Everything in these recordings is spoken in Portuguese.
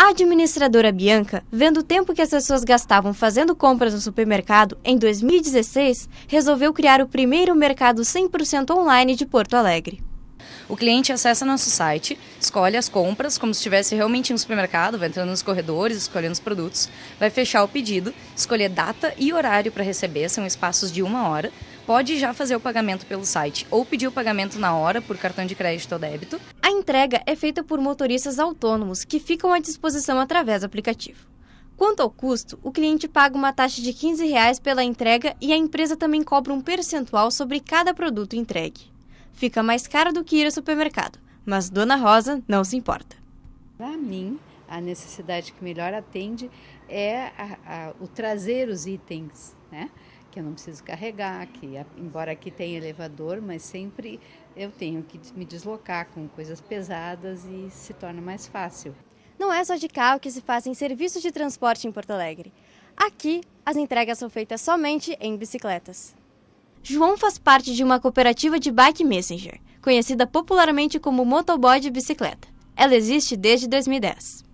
A administradora Bianca, vendo o tempo que as pessoas gastavam fazendo compras no supermercado, em 2016 resolveu criar o primeiro mercado 100% online de Porto Alegre. O cliente acessa nosso site, escolhe as compras como se estivesse realmente em um supermercado, vai entrando nos corredores, escolhendo os produtos, vai fechar o pedido, escolher data e horário para receber, são espaços de uma hora, pode já fazer o pagamento pelo site ou pedir o pagamento na hora por cartão de crédito ou débito. A entrega é feita por motoristas autônomos que ficam à disposição através do aplicativo. Quanto ao custo, o cliente paga uma taxa de R$ 15 reais pela entrega e a empresa também cobra um percentual sobre cada produto entregue. Fica mais caro do que ir ao supermercado, mas Dona Rosa não se importa. Para mim, a necessidade que melhor atende é a, a, o trazer os itens, né? que eu não preciso carregar, que embora aqui tenha elevador, mas sempre eu tenho que me deslocar com coisas pesadas e se torna mais fácil. Não é só de carro que se fazem serviços de transporte em Porto Alegre. Aqui, as entregas são feitas somente em bicicletas. João faz parte de uma cooperativa de bike messenger, conhecida popularmente como motoboy de bicicleta. Ela existe desde 2010.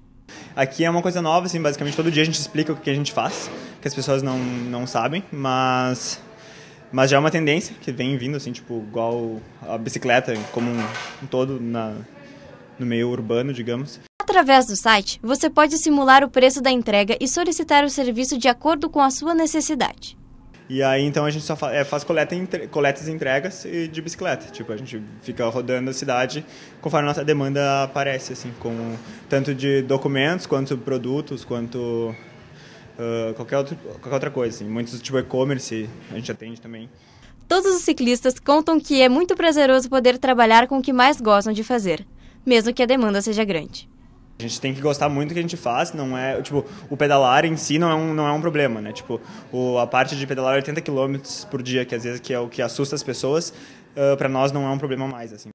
Aqui é uma coisa nova, assim, basicamente todo dia a gente explica o que a gente faz, que as pessoas não, não sabem, mas mas já é uma tendência que vem vindo assim tipo igual a bicicleta como um, todo na no meio urbano digamos Através do site, você pode simular o preço da entrega e solicitar o serviço de acordo com a sua necessidade. E aí, então, a gente só é, faz, coleta, entre, coletas e entregas e de bicicleta. Tipo, a gente fica rodando a cidade conforme a nossa demanda aparece, assim, com tanto de documentos, quanto produtos, quanto uh, qualquer, outro, qualquer outra coisa. Assim. Muitos, tipo, e-commerce a gente atende também. Todos os ciclistas contam que é muito prazeroso poder trabalhar com o que mais gostam de fazer, mesmo que a demanda seja grande. A gente tem que gostar muito do que a gente faz, não é, tipo, o pedalar em si não é um, não é um problema, né? Tipo, o, a parte de pedalar 80 é km por dia, que às vezes que é o que assusta as pessoas, uh, para nós não é um problema mais, assim.